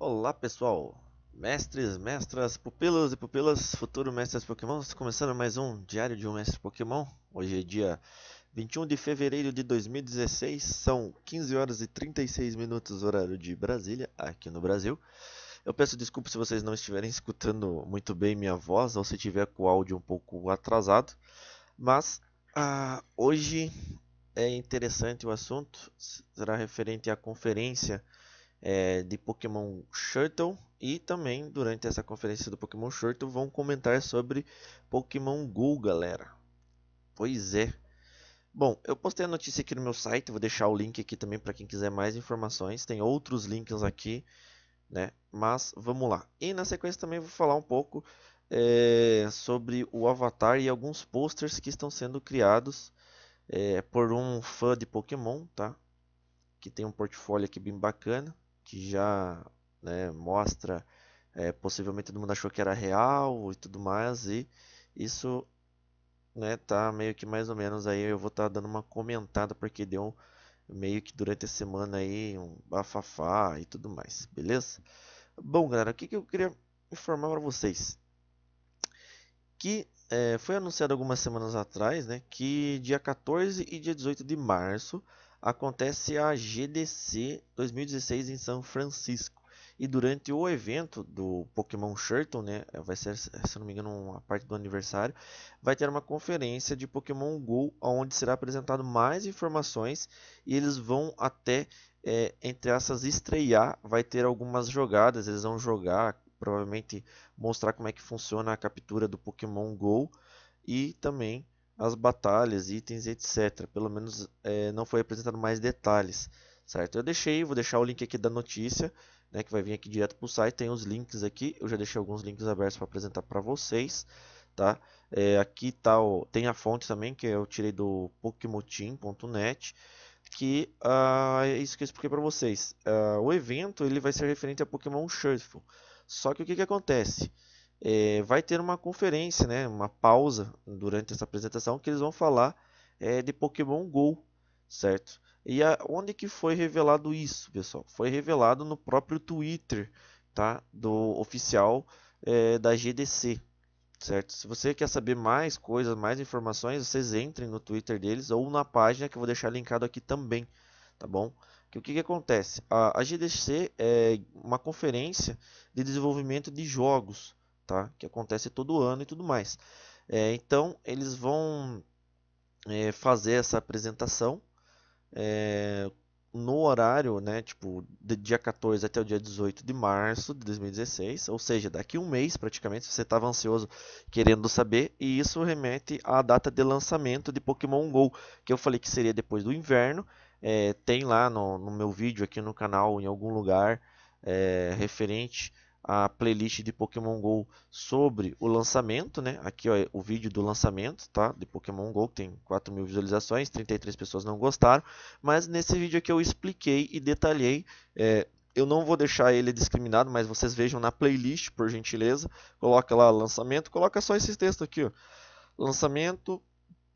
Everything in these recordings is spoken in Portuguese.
Olá pessoal, mestres, mestras, pupilas e pupilas, futuro mestres Pokémon. começando mais um Diário de um Mestre Pokémon. Hoje é dia 21 de fevereiro de 2016, são 15 horas e 36 minutos horário de Brasília, aqui no Brasil. Eu peço desculpa se vocês não estiverem escutando muito bem minha voz ou se tiver com o áudio um pouco atrasado, mas ah, hoje é interessante o assunto, será referente à conferência é, de Pokémon Shuttle e também durante essa conferência do Pokémon Shuttle vão comentar sobre Pokémon Go, galera. Pois é. Bom, eu postei a notícia aqui no meu site, vou deixar o link aqui também para quem quiser mais informações. Tem outros links aqui, né? Mas vamos lá. E na sequência também vou falar um pouco é, sobre o Avatar e alguns posters que estão sendo criados é, por um fã de Pokémon, tá? Que tem um portfólio aqui bem bacana que já né, mostra é, possivelmente todo mundo achou que era real e tudo mais e isso né, tá meio que mais ou menos aí eu vou estar tá dando uma comentada porque deu um, meio que durante a semana aí um bafafá e tudo mais, beleza? Bom, galera, o que, que eu queria informar para vocês que é, foi anunciado algumas semanas atrás, né, que dia 14 e dia 18 de março acontece a GDC 2016 em São Francisco. E durante o evento do Pokémon Shirton, né, vai ser, se não me engano, a parte do aniversário, vai ter uma conferência de Pokémon Go, onde será apresentado mais informações e eles vão até, é, entre essas, estrear, vai ter algumas jogadas, eles vão jogar, provavelmente mostrar como é que funciona a captura do Pokémon Go e também as batalhas, itens, etc. Pelo menos é, não foi apresentado mais detalhes, certo? Eu deixei, vou deixar o link aqui da notícia, né, que vai vir aqui direto para o site. Tem os links aqui, eu já deixei alguns links abertos para apresentar para vocês, tá? É, aqui tá o, tem a fonte também que eu tirei do Pokemotim.net que uh, é isso que eu expliquei para vocês. Uh, o evento ele vai ser referente a Pokémon Shuffle. Só que o que, que acontece? é, vai ter uma conferência, né, uma pausa durante essa apresentação que eles vão falar é, de Pokémon Go, certo? E a, onde que foi revelado isso, pessoal? Foi revelado no próprio Twitter, tá? Do oficial é, da GDC, certo? Se você quer saber mais coisas, mais informações, vocês entrem no Twitter deles ou na página que eu vou deixar linkado aqui também, tá bom? Que o que, que acontece? A, a GDC é uma conferência de desenvolvimento de jogos, tá? Que acontece todo ano e tudo mais. É, então eles vão é, fazer essa apresentação é, no horário, né? Tipo, de dia 14 até o dia 18 de março de 2016, ou seja, daqui um mês praticamente. Se você estava ansioso querendo saber, e isso remete à data de lançamento de Pokémon Go, que eu falei que seria depois do inverno. É, tem lá no, no, meu vídeo aqui no canal, em algum lugar, é, referente a playlist de Pokémon Go sobre o lançamento, né? Aqui ó, é o vídeo do lançamento, tá? De Pokémon Go, que tem 4 mil visualizações, 33 pessoas não gostaram, mas nesse vídeo aqui eu expliquei e detalhei. É, eu não vou deixar ele discriminado, mas vocês vejam na playlist, por gentileza. Coloca lá lançamento, coloca só esses textos aqui, ó. Lançamento,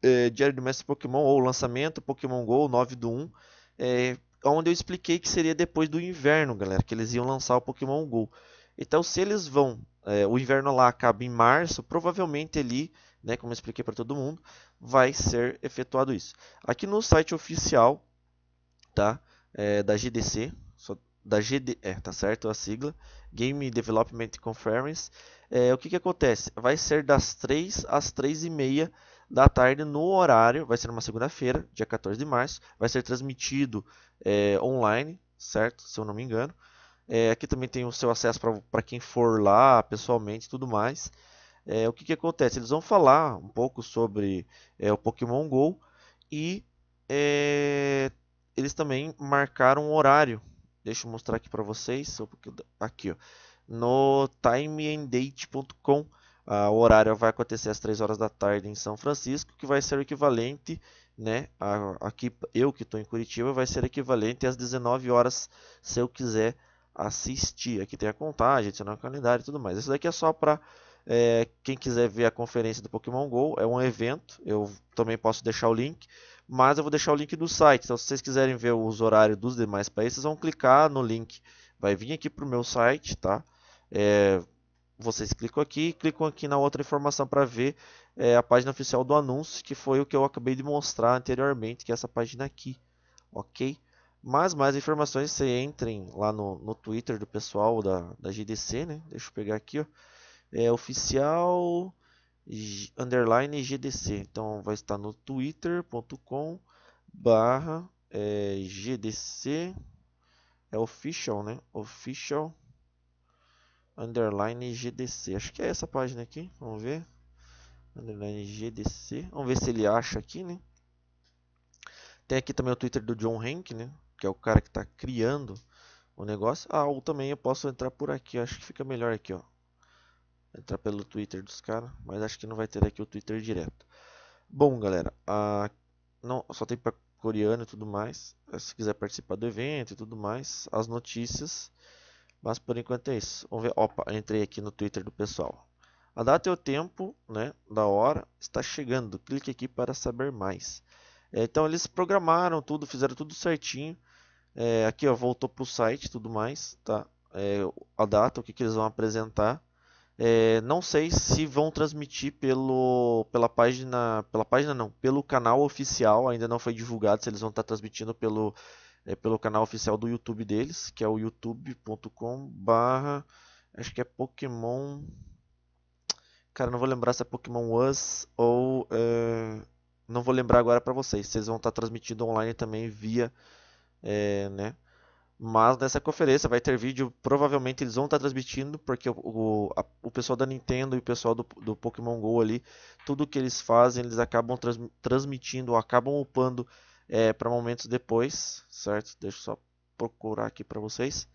é, Diário do Mestre Pokémon, ou lançamento Pokémon Go 9 do 1. É, onde eu expliquei que seria depois do inverno, galera, que eles iam lançar o Pokémon GO. Então, se eles vão, é, o inverno lá acaba em março, provavelmente ali, né, como eu expliquei para todo mundo, vai ser efetuado isso. Aqui no site oficial, tá, é, da GDC, só, da GDE, é, tá certo a sigla, Game Development Conference, é, o que que acontece? Vai ser das 3 às 3 e meia da tarde no horário, vai ser uma segunda-feira, dia 14 de março, vai ser transmitido é, online, certo? Se eu não me engano. É, aqui também tem o seu acesso para quem for lá pessoalmente e tudo mais. É, o que, que, acontece? Eles vão falar um pouco sobre é, o Pokémon GO e é, eles também marcaram um horário. Deixa eu mostrar aqui para vocês. Aqui, ó, no timeanddate.com. Ah, o horário vai acontecer às 3 horas da tarde em São Francisco, que vai ser o equivalente, né? A, aqui eu que estou em Curitiba, vai ser equivalente às 19 horas se eu quiser assistir. Aqui tem a contagem, adicionar o calendário e tudo mais. Isso daqui é só para é, quem quiser ver a conferência do Pokémon GO. É um evento, eu também posso deixar o link. Mas eu vou deixar o link do site. Então, se vocês quiserem ver os horários dos demais países, vocês vão clicar no link. Vai vir aqui para o meu site, tá? É, vocês clicam aqui clicam aqui na outra informação para ver é, a página oficial do anúncio, que foi o que eu acabei de mostrar anteriormente, que é essa página aqui, ok? Mas mais informações você entrem lá no, no Twitter do pessoal da, da GDC, né? Deixa eu pegar aqui, ó. É oficial underline GDC. Então vai estar no twitter.com barra é, GDC. É official, né? Official underline GDC. Acho que é essa página aqui. Vamos ver. Underline GDC. Vamos ver se ele acha aqui, né? Tem aqui também o Twitter do John Hank, né? que é o cara que está criando o negócio. Ah, ou também eu posso entrar por aqui, acho que fica melhor aqui, ó. Entrar pelo Twitter dos caras, mas acho que não vai ter aqui o Twitter direto. Bom, galera, a... não, só tem para coreano e tudo mais. Eh, se quiser participar do evento e tudo mais, as notícias. Mas por enquanto é isso. Vamos ver. Opa, entrei aqui no Twitter do pessoal. A data e o tempo né, da hora está chegando. Clique aqui para saber mais. É, então eles programaram tudo, fizeram tudo certinho. É, aqui ó, voltou para o site tudo mais, tá? É, a data, o que, que eles vão apresentar. É, não sei se vão transmitir pelo, pela página, pela página não, pelo canal oficial, ainda não foi divulgado se eles vão estar tá transmitindo pelo, é, pelo canal oficial do YouTube deles, que é o youtube.com barra, acho que é Pokémon, cara não vou lembrar se é Pokémon Us ou, é... não vou lembrar agora para vocês, se eles vão estar tá transmitindo online também via é, né? Mas nessa conferência vai ter vídeo, provavelmente eles vão estar tá transmitindo, porque o, o, a, o pessoal da Nintendo e o pessoal do, do Pokémon GO ali, tudo que eles fazem, eles acabam trans, transmitindo, ou acabam upando é, para momentos depois, certo? Deixa eu só procurar aqui para vocês.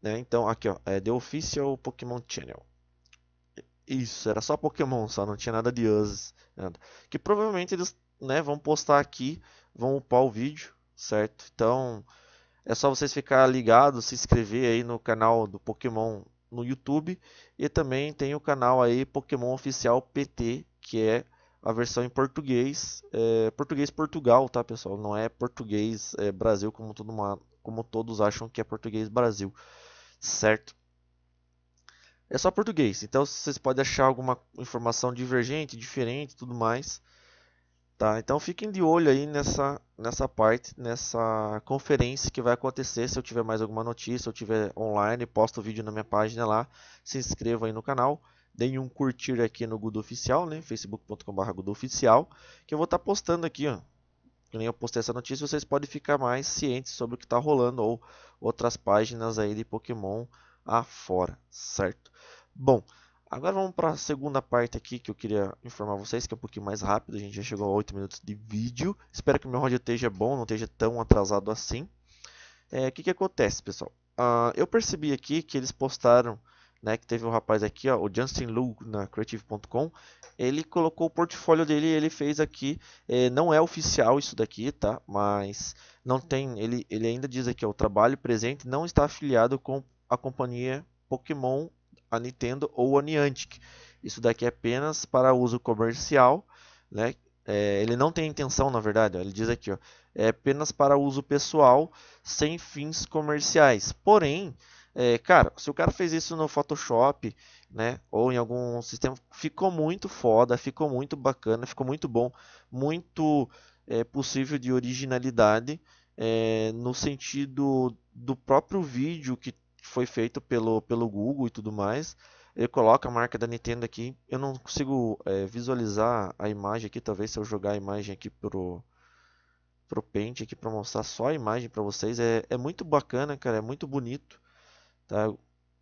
Né? Então, aqui ó, é The Official Pokémon Channel. Isso, era só Pokémon, só não tinha nada de Us. Que provavelmente eles né, vão postar aqui, vão upar o vídeo, certo? Então é só vocês ficar ligados, se inscrever aí no canal do Pokémon no YouTube e também tem o canal aí Pokémon Oficial PT, que é a versão em português, é, português Portugal, tá pessoal? Não é português é, Brasil como, todo uma, como todos acham que é português Brasil, certo? É só português, então vocês podem achar alguma informação divergente, diferente, tudo mais. Tá, então fiquem de olho aí nessa, nessa parte, nessa conferência que vai acontecer. Se eu tiver mais alguma notícia, eu tiver online, posto o vídeo na minha página lá. Se inscrevam aí no canal. Deem um curtir aqui no Gudo Oficial, né? facebook.com.br Oficial. Que eu vou estar tá postando aqui, ó. Que nem eu postei essa notícia, vocês podem ficar mais cientes sobre o que está rolando. Ou outras páginas aí de Pokémon afora, certo? Bom, Agora vamos para a segunda parte aqui que eu queria informar vocês, que é um pouquinho mais rápido, a gente já chegou a 8 minutos de vídeo. Espero que meu áudio esteja bom, não esteja tão atrasado assim. É, o é, que, que acontece, pessoal? Uh, eu percebi aqui que eles postaram, né, que teve um rapaz aqui, ó, o Justin Lu, na Creative.com, ele colocou o portfólio dele ele fez aqui, é, não é oficial isso daqui, tá? Mas não tem, ele, ele ainda diz aqui, ó, o trabalho presente não está afiliado com a companhia Pokémon a Nintendo ou a Niantic. Isso daqui é apenas para uso comercial, né? É, ele não tem intenção, na verdade, ó, ele diz aqui, ó, é apenas para uso pessoal, sem fins comerciais. Porém, é, cara, se o cara fez isso no Photoshop, né, ou em algum sistema, ficou muito foda, ficou muito bacana, ficou muito bom, muito é, possível de originalidade, é, no sentido do próprio vídeo que que foi feito pelo, pelo Google e tudo mais. Ele coloca a marca da Nintendo aqui. Eu não consigo é, visualizar a imagem aqui. Talvez se eu jogar a imagem aqui pro, pro Paint aqui para mostrar só a imagem para vocês. É, é muito bacana, cara. É muito bonito. Tá?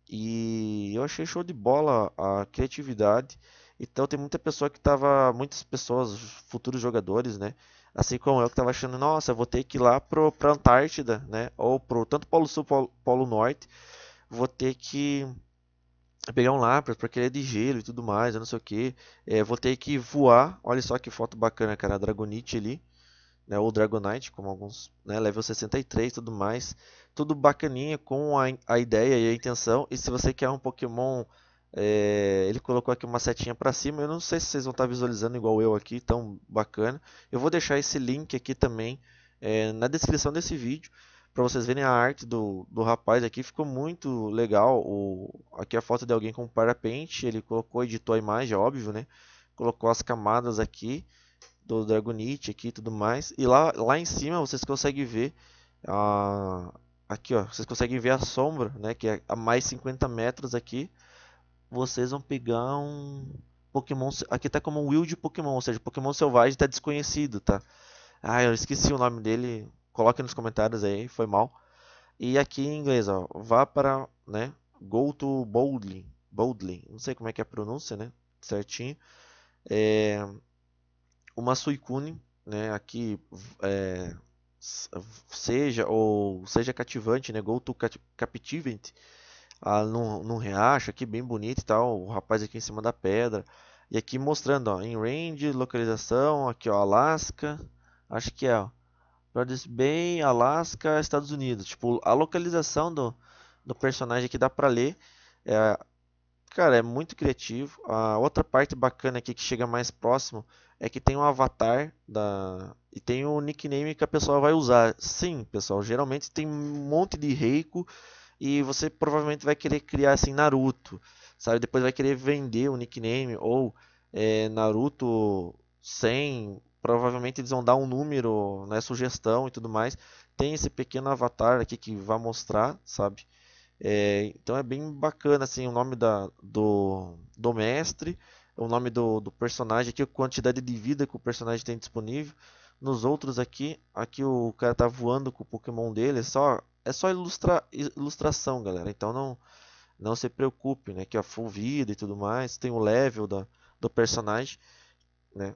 E eu achei show de bola a criatividade. Então tem muita pessoa que estava, muitas pessoas, futuros jogadores, né, Assim como eu que estava achando, nossa, vou ter que ir lá para a Antártida, né? Ou pro tanto Polo Sul, Polo, Polo Norte, vou ter que pegar um lápis porque ele é de gelo e tudo mais, eu não sei o que. É, vou ter que voar. Olha só que foto bacana, cara, a Dragonite ali, né? Ou Dragonite, como alguns, né? Level 63, tudo mais, tudo bacaninha com a, a ideia e a intenção. E se você quer um Pokémon é, ele colocou aqui uma setinha para cima. Eu não sei se vocês vão estar tá visualizando igual eu aqui, tão bacana. Eu vou deixar esse link aqui também é, na descrição desse vídeo para vocês verem a arte do, do rapaz aqui. Ficou muito legal. O, aqui a foto de alguém com parapente. Ele colocou, editou a imagem, é óbvio, né? Colocou as camadas aqui do Dragonite aqui e tudo mais. E lá, lá em cima vocês conseguem ver a, aqui, ó, vocês conseguem ver a sombra, né? Que é a mais 50 metros aqui vocês vão pegar um Pokémon. Aqui tá como Wild Pokémon, ou seja, Pokémon selvagem tá desconhecido, tá? Ah, eu esqueci o nome dele. Coloque nos comentários aí, foi mal. E aqui em inglês, ó, vá para, né, go to boldly, boldly, não sei como é que é a pronúncia, né, certinho. É, uma Suicune, né, aqui, é, seja ou seja cativante, né, go to captivate, ah, num, num riacho aqui bem bonito e tal, o rapaz aqui em cima da pedra. E aqui mostrando, ó, em range, localização, aqui ó, Alaska, acho que é, ó, Brothers Bay, Alaska, Estados Unidos. Tipo, a localização do, do personagem aqui dá pra ler, é, cara, é muito criativo. A outra parte bacana aqui que chega mais próximo é que tem um avatar da e tem o um nickname que a pessoa vai usar. Sim, pessoal, geralmente tem um monte de reiko e você provavelmente vai querer criar assim Naruto, sabe? Depois vai querer vender o nickname ou é, Naruto 100, provavelmente eles vão dar um número, né, sugestão e tudo mais. Tem esse pequeno avatar aqui que vai mostrar, sabe? É, então é bem bacana assim o nome da, do, do mestre, o nome do, do personagem aqui, a quantidade de vida que o personagem tem disponível. Nos outros aqui, aqui o cara tá voando com o Pokémon dele, é só é só ilustra, ilustração, galera. Então não não se preocupe, né, que a full vida e tudo mais, tem o level da, do personagem, né?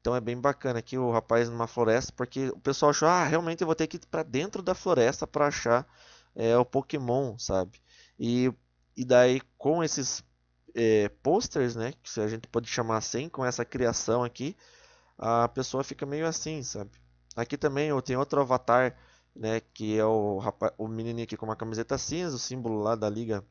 Então é bem bacana aqui o rapaz numa floresta, porque o pessoal achou, ah, realmente eu vou ter que ir para dentro da floresta para achar é, o Pokémon, sabe? E, e daí com esses é, posters, né, que a gente pode chamar assim, com essa criação aqui, a pessoa fica meio assim, sabe? Aqui também eu tenho outro avatar né, que é o, rapaz, o menininho aqui com uma camiseta cinza, o símbolo lá da liga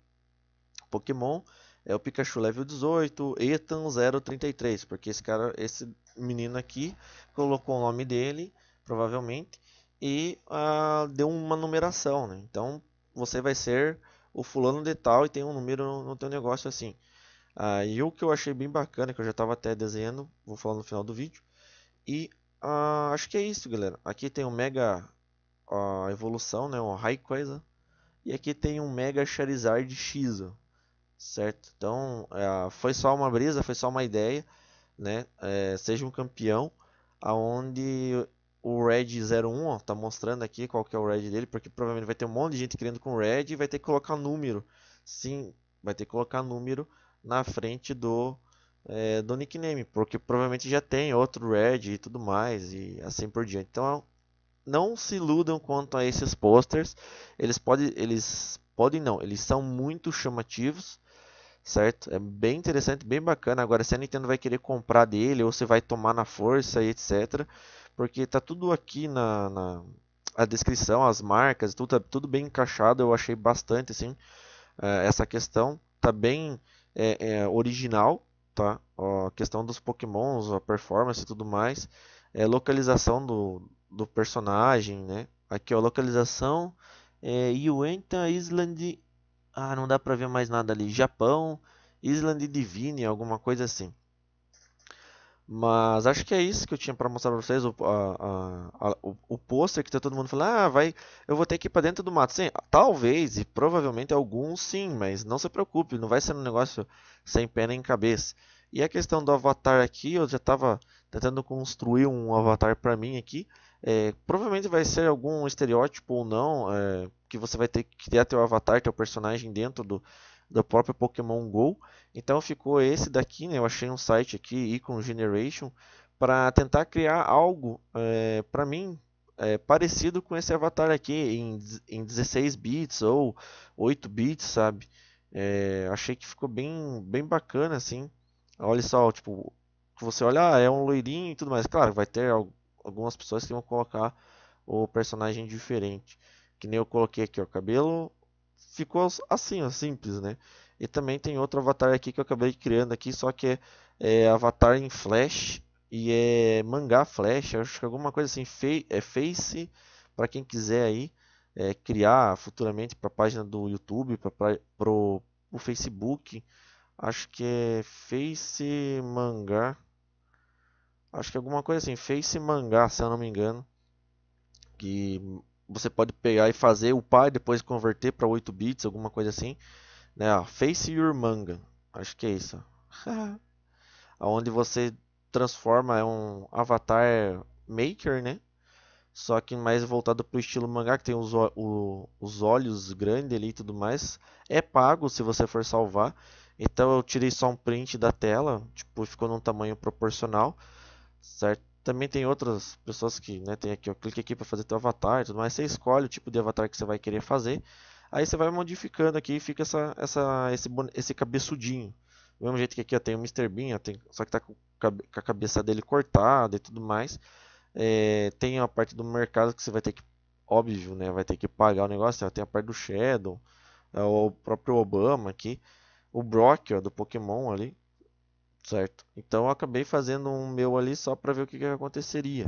Pokémon, é o Pikachu level 18, Ethan 033, porque esse cara, esse menino aqui colocou o nome dele, provavelmente, e ah, deu uma numeração, né? Então, você vai ser o fulano de tal e tem um número no, no teu negócio assim. Aí e o que eu achei bem bacana, que eu já estava até desenhando, vou falar no final do vídeo, e ah, acho que é isso, galera. Aqui tem o Mega a evolução, né? Uma Rayquaza. E aqui tem um Mega Charizard X, certo? Então, é, foi só uma brisa, foi só uma ideia, né? É, seja um campeão, aonde o Red 01, ó, tá mostrando aqui qual que é o Red dele, porque provavelmente vai ter um monte de gente querendo com o Red e vai ter que colocar número. Sim, vai ter que colocar número na frente do é, do nickname, porque provavelmente já tem outro Red e tudo mais e assim por diante. Então é não se iludam quanto a esses posters. Eles podem, eles podem não, eles são muito chamativos, certo? É bem interessante, bem bacana. Agora, se a Nintendo vai querer comprar dele ou se vai tomar na força e etc, porque tá tudo aqui na, na a descrição, as marcas, tudo tá tudo bem encaixado. Eu achei bastante assim eh, essa questão tá bem é, é, original, tá? A questão dos Pokémons, a performance e tudo mais, é, localização do do personagem, né? Aqui, ó, localização é Yuenta Island. Ah, não dá pra ver mais nada ali. Japão, Island Divine, alguma coisa assim. Mas acho que é isso que eu tinha para mostrar para vocês. O, a, a, a, o, o pôster que tá todo mundo falando, ah, vai, eu vou ter que ir para dentro do mato. Sim, talvez e provavelmente alguns sim, mas não se preocupe, não vai ser um negócio sem pena em cabeça. E a questão do avatar aqui, eu já estava tentando construir um avatar para mim aqui, é, provavelmente vai ser algum estereótipo ou não, é, que você vai ter que criar teu avatar, teu personagem dentro do, do próprio Pokémon GO. Então ficou esse daqui, né? Eu achei um site aqui, Icon Generation, para tentar criar algo, é, para mim, é, parecido com esse avatar aqui, em, em 16 bits ou 8 bits, sabe? É, achei que ficou bem, bem bacana, assim. Olha só, tipo, você olha, ah, é um loirinho e tudo mais. Claro, vai ter algo algumas pessoas que vão colocar o personagem diferente. Que nem eu coloquei aqui, ó, cabelo ficou assim, ó, simples, né? E também tem outro avatar aqui que eu acabei criando aqui, só que é, é avatar em flash e é mangá flash, acho que alguma coisa assim, é face para quem quiser aí é, criar futuramente para a página do YouTube, para o Facebook, acho que é face mangá Acho que alguma coisa assim, Face Mangá, se eu não me engano. Que você pode pegar e fazer, upar e depois converter para 8 bits, alguma coisa assim. Né? Ó, ah, Face Your Manga. Acho que é isso. Onde você transforma, é um avatar maker, né? Só que mais voltado para o estilo mangá, que tem os, o, os olhos grandes ali e tudo mais. É pago se você for salvar. Então eu tirei só um print da tela, tipo, ficou num tamanho proporcional certo? Também tem outras pessoas que, né, tem aqui, ó, clique aqui para fazer teu avatar e tudo mais, você escolhe o tipo de avatar que você vai querer fazer, aí você vai modificando aqui e fica essa, essa, esse, esse cabeçudinho. Do mesmo jeito que aqui ó, tem o Mr. Bean, ó, tem, só que tá com, com a cabeça dele cortada e tudo mais. É, tem a parte do mercado que você vai ter que, óbvio, né, vai ter que pagar o negócio, tem a parte do Shadow, é, o próprio Obama aqui, o Brock ó, do Pokémon ali certo? Então eu acabei fazendo um meu ali só para ver o que, que aconteceria.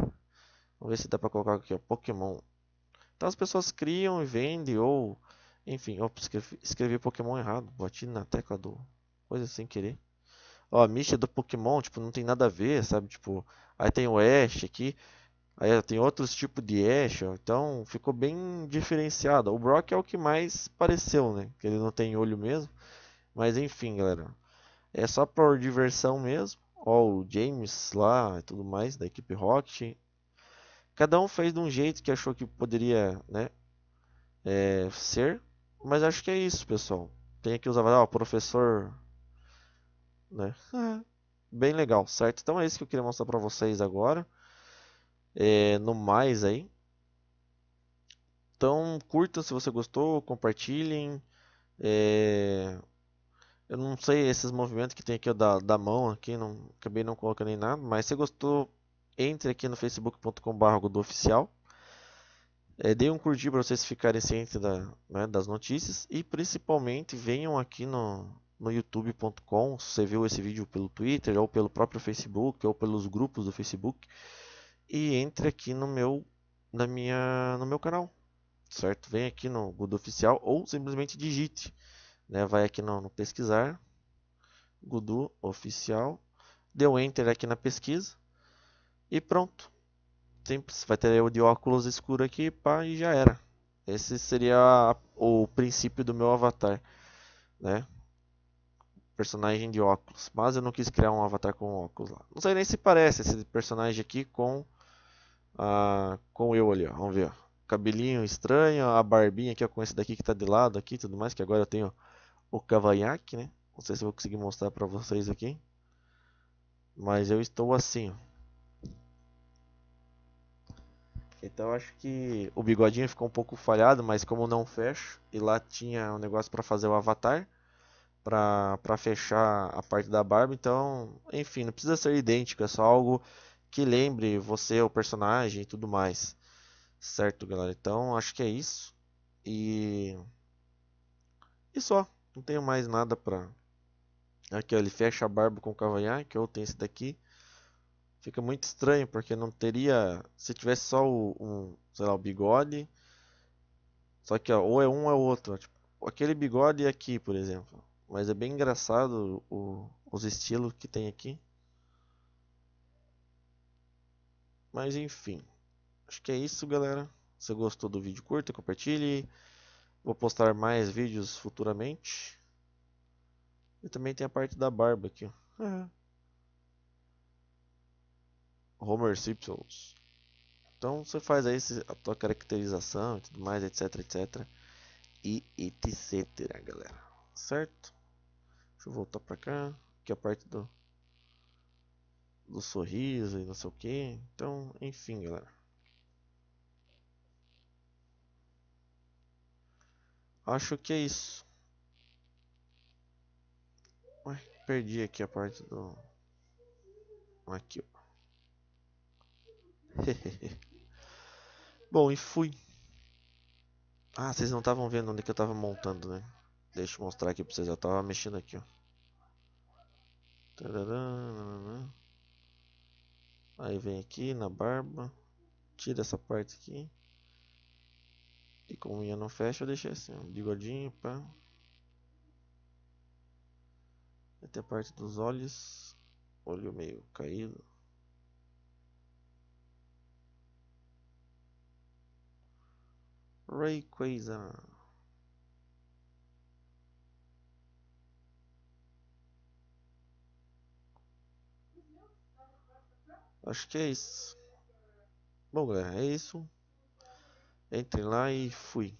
Vamos ver se dá para colocar aqui, ó, Pokémon. Então as pessoas criam e vendem ou... Enfim, opa, escrevi, escrevi Pokémon errado, bati na tecla do... Coisa sem querer. Ó, a Misha do Pokémon, tipo, não tem nada a ver, sabe? Tipo, aí tem o Ash aqui, aí tem outros tipos de Ash, ó, então ficou bem diferenciado. O Brock é o que mais pareceu, né? Que ele não tem olho mesmo. Mas enfim, galera. É só por diversão mesmo. Ó, o James lá e tudo mais, da equipe Rocket. Cada um fez de um jeito que achou que poderia, né? É, ser. Mas acho que é isso, pessoal. Tem aqui os avaliados, ó, professor. Né? É, bem legal, certo? Então é isso que eu queria mostrar pra vocês agora. É, no mais aí. Então curtam se você gostou, compartilhem. É... Eu não sei esses movimentos que tem aqui da, da mão aqui, não, acabei não colocando em nada, mas se gostou, entre aqui no facebook.com.br do oficial. É, um curtir para vocês ficarem cientes da, né, das notícias e principalmente venham aqui no, no youtube.com, se você viu esse vídeo pelo Twitter ou pelo próprio Facebook ou pelos grupos do Facebook e entre aqui no meu na minha no meu canal, certo? Vem aqui no godoficial Oficial ou simplesmente digite né? Vai aqui no, no pesquisar, Gudu oficial, deu enter aqui na pesquisa e pronto. Simples, vai ter o de óculos escuro aqui pá, e já era. Esse seria a, o princípio do meu avatar, né? Personagem de óculos, mas eu não quis criar um avatar com óculos lá. Não sei nem se parece esse personagem aqui com ah, com eu ali, ó. vamos ver, ó. cabelinho estranho, a barbinha aqui ó, com esse daqui que está de lado aqui, tudo mais que agora eu tenho o cavanhaque, né? Não sei se vou conseguir mostrar para vocês aqui. Mas eu estou assim, Então acho que o bigodinho ficou um pouco falhado, mas como não fecho, e lá tinha um negócio para fazer o avatar, para fechar a parte da barba, então, enfim, não precisa ser idêntico, é só algo que lembre você, o personagem e tudo mais. Certo, galera? Então acho que é isso. E. E só. Não tenho mais nada pra... Aqui, ó, ele fecha a barba com o cavanhaque, ou tem esse daqui. Fica muito estranho, porque não teria... Se tivesse só o, um, sei lá, o bigode... Só que, ó, ou é um ou é outro. Tipo, aquele bigode é aqui, por exemplo. Mas é bem engraçado o, os estilos que tem aqui. Mas enfim. Acho que é isso, galera. Se você gostou do vídeo, curta, compartilhe. Vou postar mais vídeos futuramente. E também tem a parte da barba aqui. É. Homer Simpsons. Então você faz aí a tua caracterização e tudo mais, etc, etc. E etc, galera. Certo? Deixa eu voltar pra cá. Que é a parte do, do sorriso e não sei o que. Então, enfim, galera. Acho que é isso. Ué, perdi aqui a parte do... Aqui, ó. Bom, e fui. Ah, vocês não estavam vendo onde que eu tava montando, né? Deixa eu mostrar aqui pra vocês. Eu tava mexendo aqui, ó. Aí vem aqui na barba. Tira essa parte aqui. Como minha não fecha, eu deixei assim, ó, bigodinho, pá. Até a parte dos olhos, olho meio caído. Rayquaza. Acho que é isso. Bom, galera, é isso. Entrei lá e fui.